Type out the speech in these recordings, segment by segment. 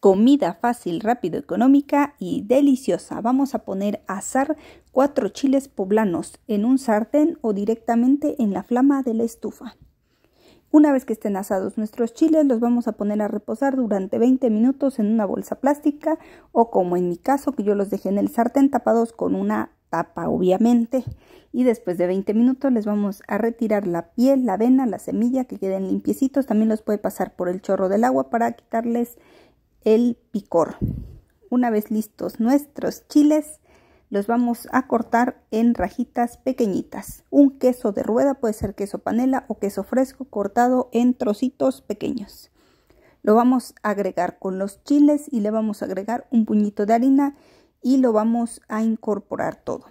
Comida fácil, rápido, económica y deliciosa. Vamos a poner a asar cuatro chiles poblanos en un sartén o directamente en la flama de la estufa. Una vez que estén asados nuestros chiles, los vamos a poner a reposar durante 20 minutos en una bolsa plástica o como en mi caso que yo los dejé en el sartén tapados con una tapa obviamente y después de 20 minutos les vamos a retirar la piel, la avena, la semilla que queden limpiecitos, también los puede pasar por el chorro del agua para quitarles el picor. Una vez listos nuestros chiles, los vamos a cortar en rajitas pequeñitas. Un queso de rueda puede ser queso panela o queso fresco cortado en trocitos pequeños. Lo vamos a agregar con los chiles y le vamos a agregar un puñito de harina y lo vamos a incorporar todo.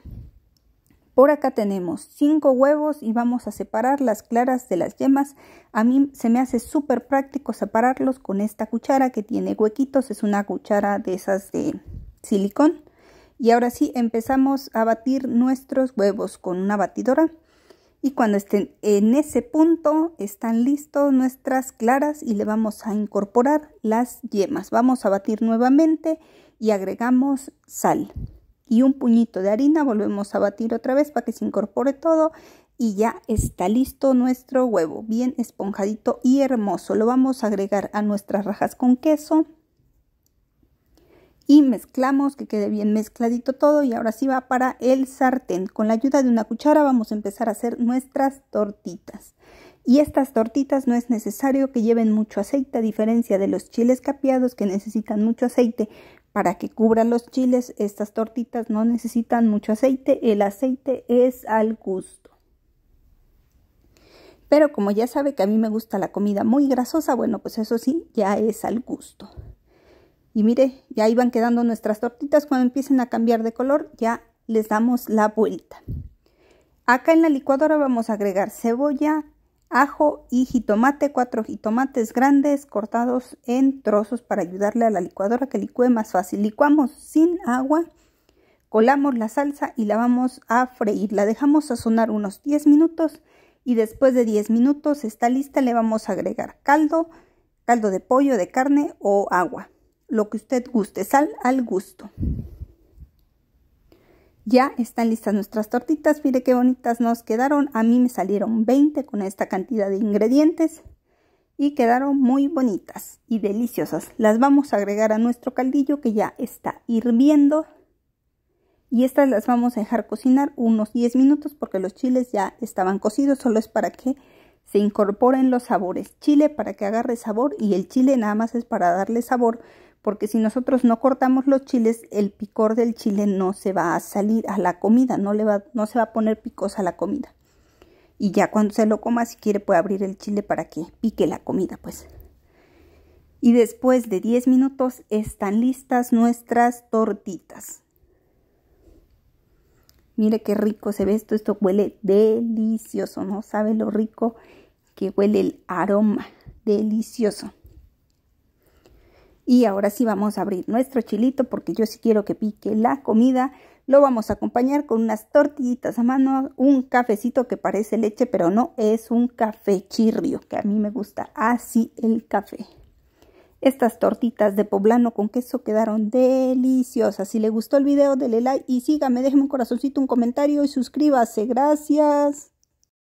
Por acá tenemos 5 huevos y vamos a separar las claras de las yemas. A mí se me hace súper práctico separarlos con esta cuchara que tiene huequitos. Es una cuchara de esas de silicón. Y ahora sí empezamos a batir nuestros huevos con una batidora. Y cuando estén en ese punto están listos nuestras claras y le vamos a incorporar las yemas. Vamos a batir nuevamente y agregamos sal y un puñito de harina. Volvemos a batir otra vez para que se incorpore todo y ya está listo nuestro huevo, bien esponjadito y hermoso. Lo vamos a agregar a nuestras rajas con queso y mezclamos que quede bien mezcladito todo y ahora sí va para el sartén. Con la ayuda de una cuchara vamos a empezar a hacer nuestras tortitas. Y estas tortitas no es necesario que lleven mucho aceite, a diferencia de los chiles capeados que necesitan mucho aceite, para que cubran los chiles, estas tortitas no necesitan mucho aceite, el aceite es al gusto. Pero como ya sabe que a mí me gusta la comida muy grasosa, bueno, pues eso sí, ya es al gusto. Y mire, ya iban quedando nuestras tortitas, cuando empiecen a cambiar de color ya les damos la vuelta. Acá en la licuadora vamos a agregar cebolla, ajo y jitomate, cuatro jitomates grandes cortados en trozos para ayudarle a la licuadora que licue más fácil. Licuamos sin agua, colamos la salsa y la vamos a freír. La dejamos sazonar unos 10 minutos y después de 10 minutos está lista, le vamos a agregar caldo, caldo de pollo, de carne o agua, lo que usted guste, sal al gusto. Ya están listas nuestras tortitas, mire qué bonitas nos quedaron. A mí me salieron 20 con esta cantidad de ingredientes y quedaron muy bonitas y deliciosas. Las vamos a agregar a nuestro caldillo que ya está hirviendo. Y estas las vamos a dejar cocinar unos 10 minutos porque los chiles ya estaban cocidos, solo es para que se incorporen los sabores. Chile para que agarre sabor y el chile nada más es para darle sabor porque si nosotros no cortamos los chiles, el picor del chile no se va a salir a la comida, no, le va, no se va a poner picosa la comida. Y ya cuando se lo coma, si quiere, puede abrir el chile para que pique la comida, pues. Y después de 10 minutos están listas nuestras tortitas. Mire qué rico se ve esto, esto huele delicioso, ¿no? Sabe lo rico que huele el aroma, delicioso. Y ahora sí vamos a abrir nuestro chilito porque yo sí quiero que pique la comida. Lo vamos a acompañar con unas tortillitas a mano, un cafecito que parece leche, pero no es un café chirrio, que a mí me gusta así el café. Estas tortitas de poblano con queso quedaron deliciosas. Si le gustó el video, dele like y sígame, déjeme un corazoncito, un comentario y suscríbase. Gracias.